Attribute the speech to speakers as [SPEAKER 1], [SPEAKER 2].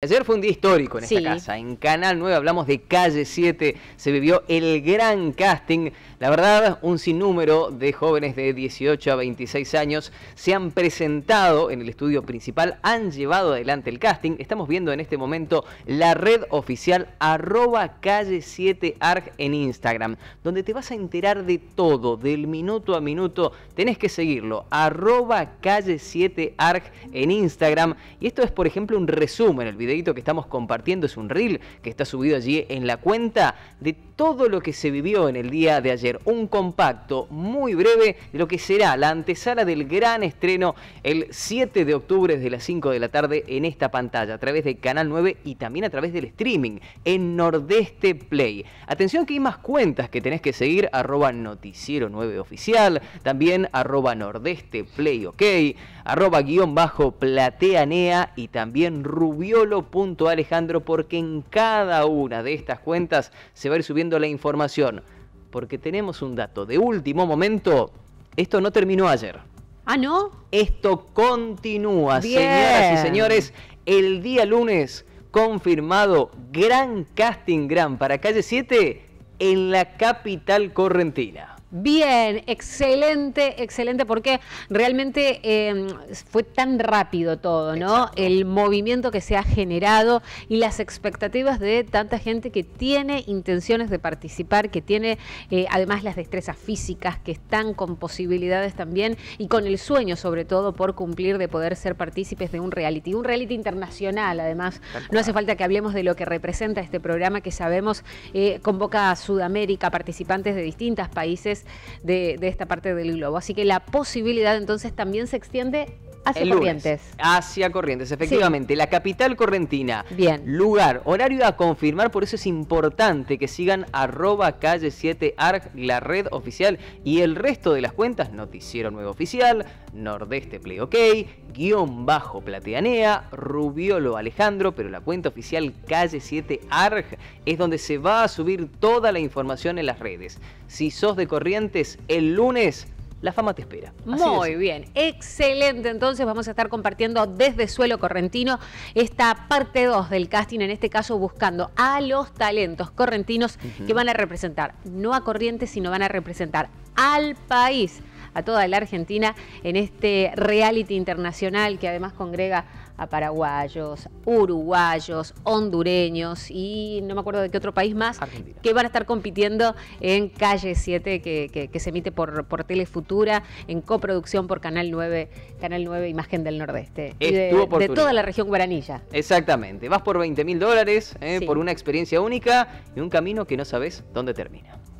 [SPEAKER 1] Ayer fue un día histórico en esta casa. En Canal 9 hablamos de Calle 7. Se vivió el gran casting. La verdad, un sinnúmero de jóvenes de 18 a 26 años se han presentado en el estudio principal, han llevado adelante el casting. Estamos viendo en este momento la red oficial arroba calle 7 arg en Instagram, donde te vas a enterar de todo, del minuto a minuto. Tenés que seguirlo, arroba calle 7 arg en Instagram. Y esto es, por ejemplo, un resumen. El video que estamos compartiendo, es un reel que está subido allí en la cuenta de todo lo que se vivió en el día de ayer. Un compacto muy breve de lo que será la antesala del gran estreno el 7 de octubre desde las 5 de la tarde en esta pantalla, a través de Canal 9 y también a través del streaming en Nordeste Play. Atención que hay más cuentas que tenés que seguir, noticiero 9 oficial, también arroba nordeste play guión bajo plateanea y también rubiolo punto Alejandro porque en cada una de estas cuentas se va a ir subiendo la información. Porque tenemos un dato de último momento. Esto no terminó ayer. Ah, ¿no? Esto continúa, señoras y señores. El día lunes, confirmado, gran casting gran para calle 7 en la capital correntina.
[SPEAKER 2] Bien, excelente, excelente, porque realmente em, fue tan rápido todo, ¿no? El movimiento que se ha generado y las expectativas de tanta gente que tiene intenciones de participar, que tiene eh, además las destrezas físicas, que están con posibilidades también y con el sueño sobre todo por cumplir de poder ser partícipes de un reality, un reality internacional además. No hace falta que hablemos de lo que representa este programa que sabemos eh, convoca a Sudamérica, participantes de distintos países de, esta parte del globo. Así que la posibilidad entonces también se extiende Hacia Corrientes.
[SPEAKER 1] hacia Corrientes, efectivamente. La capital correntina. Bien. Lugar, horario a confirmar, por eso es importante que sigan arroba calle 7 ARG, la red oficial y el resto de las cuentas, Noticiero Nuevo Oficial, Nordeste Play OK, guión bajo Plateanea, Rubiolo Alejandro, pero la cuenta oficial calle 7 ARG es donde se va a subir toda la información en las redes. Si sos de Corrientes, el lunes la fama te espera. Muy
[SPEAKER 2] bien, excelente. Entonces vamos a estar compartiendo desde suelo correntino esta parte 2 del casting, en este caso buscando a los talentos correntinos que van a representar, no a Corrientes, sino van a representar al país a toda la Argentina en este reality internacional que además congrega a paraguayos, uruguayos, hondureños y no me acuerdo de qué otro país más que van a estar compitiendo en Calle 7 que, se emite por, Telefutura en coproducción por Canal 9, Canal 9 Imagen del Nordeste. de, toda la región guaranilla.
[SPEAKER 1] Exactamente, vas por 20 mil dólares eh, por una experiencia única y un camino que no sabes dónde termina.